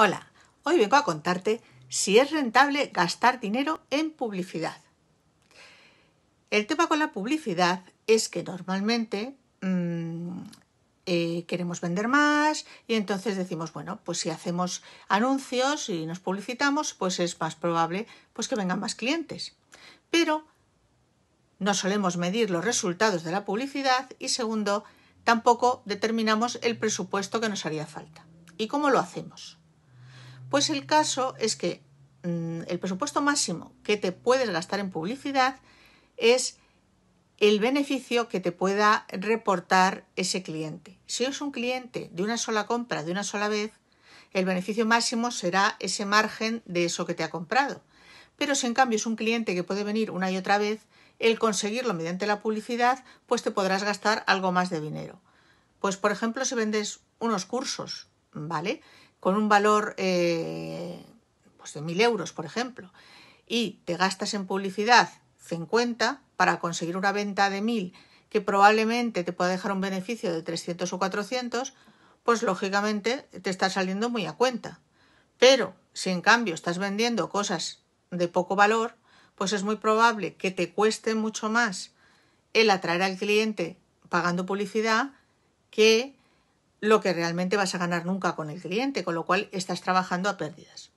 Hola, hoy vengo a contarte si es rentable gastar dinero en publicidad. El tema con la publicidad es que normalmente mm, eh, queremos vender más y entonces decimos, bueno, pues si hacemos anuncios y nos publicitamos, pues es más probable pues que vengan más clientes. Pero no solemos medir los resultados de la publicidad y segundo, tampoco determinamos el presupuesto que nos haría falta. ¿Y cómo lo hacemos? Pues el caso es que mm, el presupuesto máximo que te puedes gastar en publicidad es el beneficio que te pueda reportar ese cliente. Si es un cliente de una sola compra, de una sola vez, el beneficio máximo será ese margen de eso que te ha comprado. Pero si en cambio es un cliente que puede venir una y otra vez, el conseguirlo mediante la publicidad, pues te podrás gastar algo más de dinero. Pues por ejemplo, si vendes unos cursos, ¿vale? con un valor eh, pues de 1.000 euros, por ejemplo, y te gastas en publicidad 50 para conseguir una venta de 1.000 que probablemente te pueda dejar un beneficio de 300 o 400, pues lógicamente te está saliendo muy a cuenta. Pero si en cambio estás vendiendo cosas de poco valor, pues es muy probable que te cueste mucho más el atraer al cliente pagando publicidad que lo que realmente vas a ganar nunca con el cliente, con lo cual estás trabajando a pérdidas.